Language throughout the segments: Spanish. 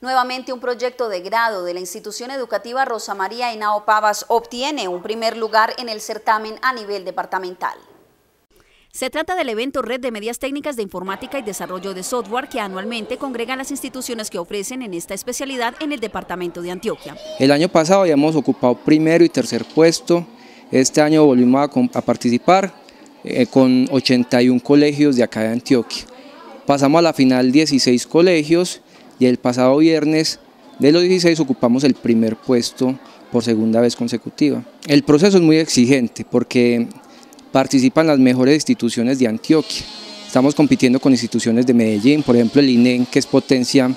Nuevamente un proyecto de grado de la institución educativa Rosa María Hinao Pavas obtiene un primer lugar en el certamen a nivel departamental. Se trata del evento Red de Medias Técnicas de Informática y Desarrollo de Software que anualmente congrega las instituciones que ofrecen en esta especialidad en el departamento de Antioquia. El año pasado habíamos ocupado primero y tercer puesto, este año volvimos a, participar eh, con 81 colegios de acá de Antioquia. Pasamos a la final 16 colegios y el pasado viernes de los 16 ocupamos el primer puesto por segunda vez consecutiva. El proceso es muy exigente porque participan las mejores instituciones de Antioquia. Estamos compitiendo con instituciones de Medellín, por ejemplo el INEN, que es potencia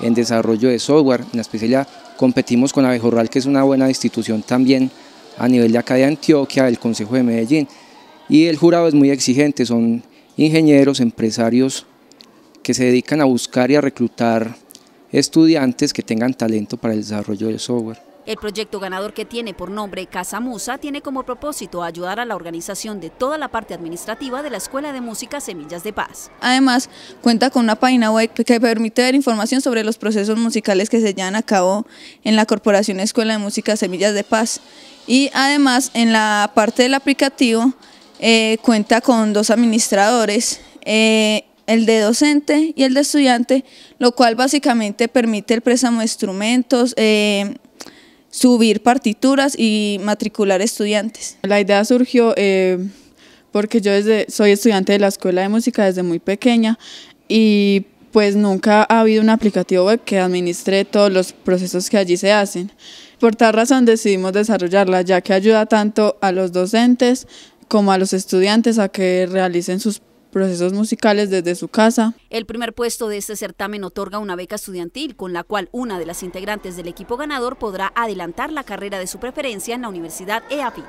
en desarrollo de software. En especial especialidad competimos con Abejorral, que es una buena institución también a nivel de acá de Antioquia, del Consejo de Medellín. Y el jurado es muy exigente, son ingenieros, empresarios que se dedican a buscar y a reclutar estudiantes que tengan talento para el desarrollo de software. El proyecto ganador que tiene por nombre Casa Musa tiene como propósito ayudar a la organización de toda la parte administrativa de la Escuela de Música Semillas de Paz. Además, cuenta con una página web que permite ver información sobre los procesos musicales que se llevan a cabo en la Corporación Escuela de Música Semillas de Paz. Y además, en la parte del aplicativo, eh, cuenta con dos administradores eh, el de docente y el de estudiante, lo cual básicamente permite el préstamo de instrumentos, eh, subir partituras y matricular estudiantes. La idea surgió eh, porque yo desde, soy estudiante de la Escuela de Música desde muy pequeña y pues nunca ha habido un aplicativo web que administre todos los procesos que allí se hacen. Por tal razón decidimos desarrollarla, ya que ayuda tanto a los docentes como a los estudiantes a que realicen sus procesos musicales desde su casa. El primer puesto de este certamen otorga una beca estudiantil, con la cual una de las integrantes del equipo ganador podrá adelantar la carrera de su preferencia en la Universidad EAPIT.